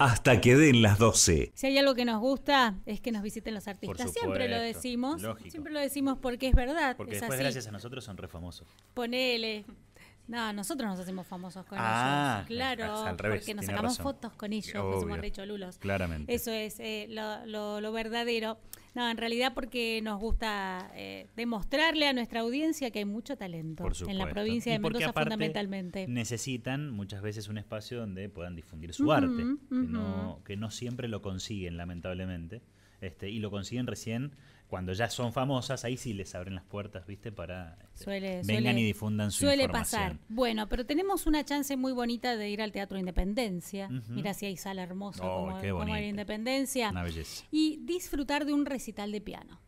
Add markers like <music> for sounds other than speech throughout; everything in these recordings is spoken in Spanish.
hasta que den las 12. Si hay algo que nos gusta es que nos visiten los artistas. siempre lo decimos. Siempre lo decimos porque es verdad. Porque después, gracias a nosotros, son re famosos. Ponele. No, nosotros nos hacemos famosos con ah, ellos. Claro, porque nos sacamos fotos con ellos, nos hemos dicho lulos. Claramente. Eso es eh, lo verdadero. No, en realidad porque nos gusta eh, demostrarle a nuestra audiencia que hay mucho talento en la provincia de Mendoza fundamentalmente. Necesitan muchas veces un espacio donde puedan difundir su arte, que no siempre lo consiguen lamentablemente. Este, y lo consiguen recién cuando ya son famosas, ahí sí les abren las puertas, ¿viste? Para este, vengan y difundan su suele información. pasar. Bueno, pero tenemos una chance muy bonita de ir al Teatro Independencia. Mira si hay sala hermosa como, Independencia. Y disfrutar de un recital de piano.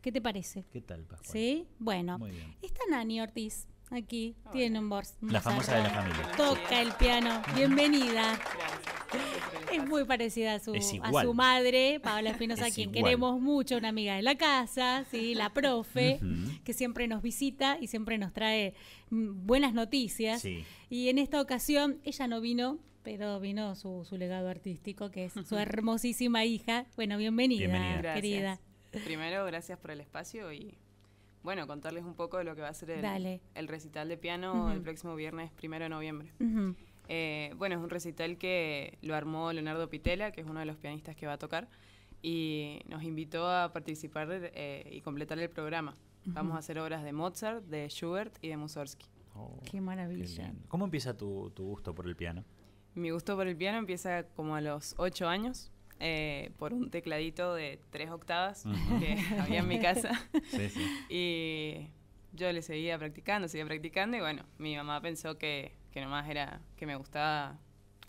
¿Qué te parece? ¿Qué tal, Pascual? Sí, bueno. Muy Está Nani Ortiz aquí, tiene un voz. La famosa de la familia. Toca el piano. Bienvenida. Es muy parecida a su, a su madre, Paola Espinosa, quien queremos mucho, una amiga de la casa, ¿sí? la profe, que siempre nos visita y siempre nos trae mm, buenas noticias. Y en esta ocasión ella no vino, pero vino su, legado artístico, que es su hermosísima hija. Bueno, bienvenida, querida. Primero, gracias por el espacio y bueno, contarles un poco de lo que va a ser el, recital de piano el próximo viernes, primero de noviembre. Eh, bueno, es un recital que lo armó Leonardo Pitela, que es uno de los pianistas que va a tocar, y nos invitó a participar eh, y completar el programa. Vamos a hacer obras de Mozart, de Schubert y de Mussorgsky. Oh, qué maravilla. ¿Cómo empieza tu, gusto por el piano? Mi gusto por el piano empieza como a los ocho años. Eh, por un tecladito de tres octavas que había en mi casa. <laughs> <laughs> Y yo le seguía practicando, seguía practicando y bueno, mi mamá pensó que que nomás era que me gustaba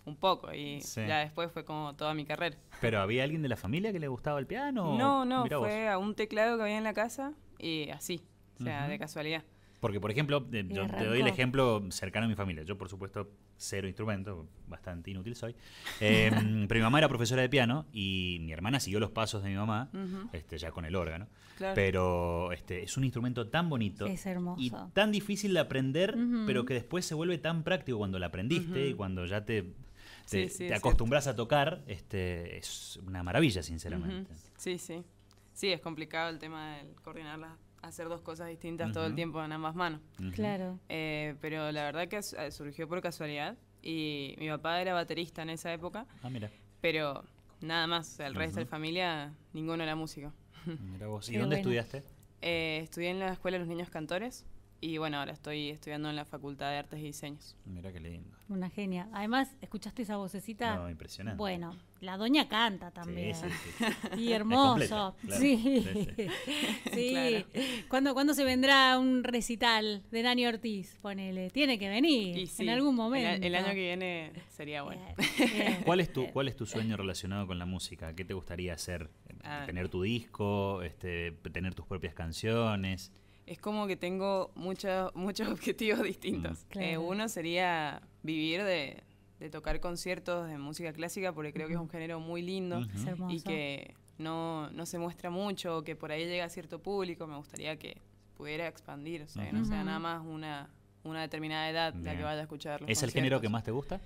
un poco y ya después fue como toda mi carrera. ¿Pero había alguien de la familia que le gustaba el piano? No, no, fue a un teclado que había en la casa y así, o sea, de casualidad. Porque, por ejemplo, yo te doy el ejemplo cercano a mi familia. Yo, por supuesto, cero instrumento, bastante inútil soy. Em, <laughs> pero mi mamá era profesora de piano y mi hermana siguió los pasos de mi mamá, este, ya con el órgano. Pero este, es un instrumento tan bonito. Y tan difícil de aprender, pero que después se vuelve tan práctico cuando lo aprendiste y cuando ya te te, acostumbras a tocar, este, es una maravilla, sinceramente. Sí, sí. Sí, es complicado el tema de coordinar las hacer dos cosas distintas todo el tiempo en ambas manos. Claro. Eh, pero la verdad que eh, surgió por casualidad y mi papá era baterista en esa época. Ah, mira. Pero nada más, el resto de la familia, ninguno era músico. Ah, mira vos. ¿Y dónde estudiaste? Eh, estudié en la Escuela de los Niños Cantores, y bueno, ahora estoy estudiando en la Facultad de Artes y Diseños. Mira qué lindo. Una genia. Además, ¿escuchaste esa vocecita? No, impresionante. Bueno, la doña canta también. Sí, sí, <laughs> Y hermoso. Sí. sí. <laughs> ¿Cuándo, se vendrá un recital de Dani Ortiz? Ponele. Tiene que venir en algún momento. El, año que viene sería bueno. ¿Cuál, es tu, ¿Cuál es tu sueño relacionado con la música? ¿Qué te gustaría hacer? Ah. ¿Tener tu disco? Este, ¿Tener tus propias canciones? es como que tengo muchos muchos <laughs> objetivos distintos. Mm. Eh, uno sería vivir de, de, tocar conciertos de música clásica, porque creo que es un género muy lindo y que no, no, se muestra mucho, que por ahí llega a cierto público. Me gustaría que pudiera expandir, o sea, que no sea nada más una, determinada edad la que vaya a escucharlo ¿Es el género que más te gusta?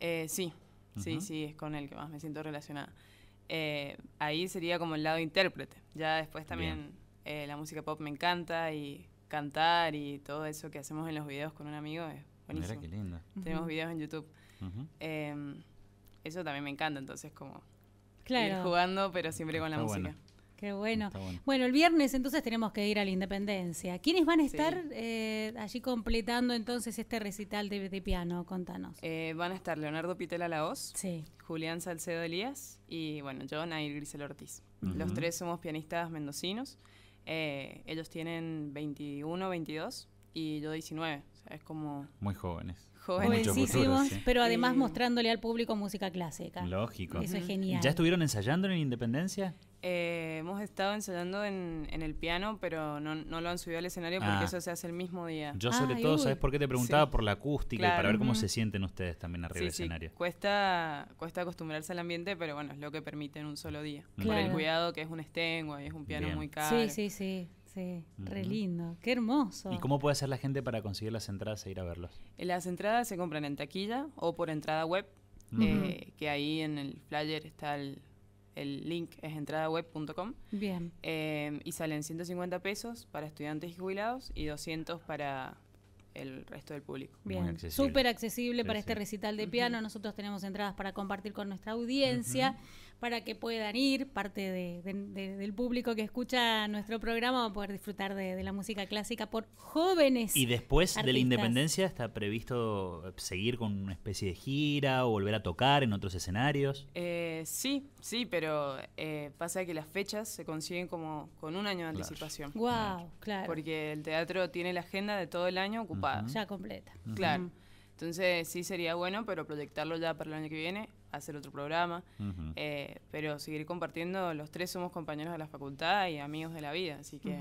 Eh, sí, sí, sí, es con el que más me siento relacionada. Eh, ahí sería como el lado intérprete. Ya después también eh, la música pop me encanta y cantar y todo eso que hacemos en los videos con un amigo es buenísimo. Mira linda. Tenemos videos en YouTube. Em, eso también me encanta, entonces como claro. ir jugando, pero siempre con la música. Qué bueno. bueno. el viernes entonces tenemos que ir a la Independencia. ¿Quiénes van a estar eh, allí completando entonces este recital de, de piano? Contanos. Eh, van a estar Leonardo Pitela Laos, sí. Julián Salcedo Elías y bueno, yo, Nair Grisel Ortiz. Los tres somos pianistas mendocinos. Eh, ellos tienen 21, 22 y yo 19 es como... Muy jóvenes. Jovencísimos, pero además mostrándole al público música clásica. Lógico. Eso es genial. ¿Ya estuvieron ensayando en Independencia? Eh, hemos estado ensayando en, el piano, pero no, lo han subido al escenario porque ah. eso se hace el mismo día. Yo sobre todo, ¿sabes por qué te preguntaba? Por la acústica y para ver cómo se sienten ustedes también arriba del escenario. Cuesta, cuesta acostumbrarse al ambiente, pero bueno, es lo que permite en un solo día. Claro. el cuidado que es un estengo y es un piano muy caro. Sí, sí, sí. Sí, re lindo, qué hermoso. ¿Y cómo puede hacer la gente para conseguir las entradas e ir a verlos? Las entradas se compran en taquilla o por entrada web, eh, que ahí en el flyer está el, link, es entradaweb.com. Bien. Eh, y salen 150 pesos para estudiantes y jubilados y 200 para el resto del público. Bien, accesible. súper accesible para este recital de piano. Nosotros tenemos entradas para compartir con nuestra audiencia para que puedan ir, parte del público que escucha nuestro programa va a poder disfrutar de, la música clásica por jóvenes. Y después de la independencia está previsto seguir con una especie de gira o volver a tocar en otros escenarios. Eh, sí, sí, pero eh, pasa que las fechas se consiguen como con un año de anticipación. Wow, claro. Porque el teatro tiene la agenda de todo el año ocupada. Ya completa. Claro. Entonces sí sería bueno, pero proyectarlo ya para el año que viene hacer otro programa, eh, pero seguir compartiendo, los tres somos compañeros de la facultad y amigos de la vida, así que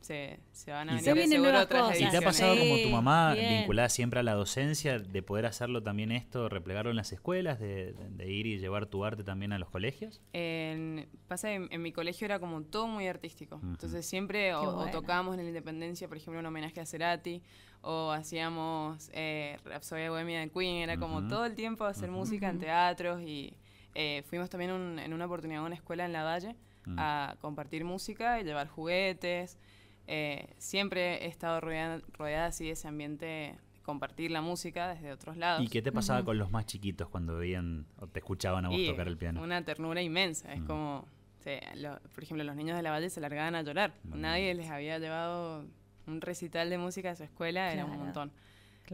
se, se van a venir de seguro otras ¿Y te ha pasado como tu mamá vinculada siempre a la docencia de poder hacerlo también esto, replegarlo en las escuelas, de, ir y llevar tu arte también a los colegios? En, pasa en, mi colegio era como todo muy artístico. Entonces siempre o, tocábamos en la Independencia, por ejemplo, un homenaje a Cerati, o hacíamos eh, Rapsodia Bohemia de Queen, era como todo el tiempo hacer música en teatros y eh, fuimos también en una oportunidad a una escuela en La Valle a compartir música y llevar juguetes. Eh, siempre he estado rodeada, así de ese ambiente compartir la música desde otros lados. ¿Y qué te pasaba con los más chiquitos cuando veían o te escuchaban a vos tocar el piano? Una ternura inmensa, es mm. como, por ejemplo, los niños de la valle se largaban a llorar, mm. nadie les había llevado un recital de música a su escuela, era un montón.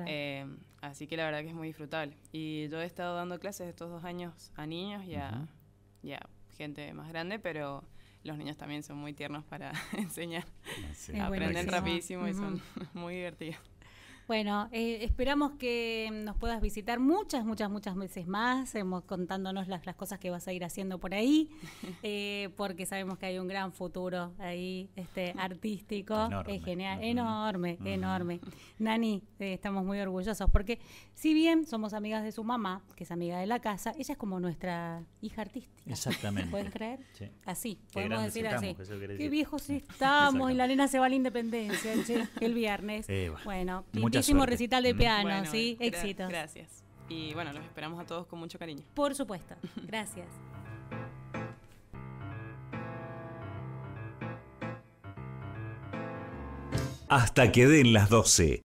Eh, así que la verdad que es muy disfrutable. Y yo he estado dando clases estos dos años a niños y a gente más grande, pero los niños también son muy tiernos para <laughs> enseñar. Ah, Aprenden rapidísimo y son <laughs> muy divertidos. Bueno, eh, esperamos que nos puedas visitar muchas, muchas, muchas veces más, eh, contándonos las, las cosas que vas a ir haciendo por ahí, <laughs> eh, porque sabemos que hay un gran futuro ahí, este artístico, es genial, enorme, enorme. Nani, estamos muy orgullosos, porque si bien somos amigas de su mamá, que es amiga de la casa, ella es como nuestra hija artística. Exactamente. ¿Puedes creer? Así, podemos decir así. Qué viejos <laughs> estamos y la nena se va a la independencia el viernes. <laughs> bueno, bueno Muchísimo recital de piano, ¿sí? éxito. Gracias. Y bueno, los esperamos a todos con mucho cariño. Por supuesto. <laughs> Gracias. Hasta que den las 12.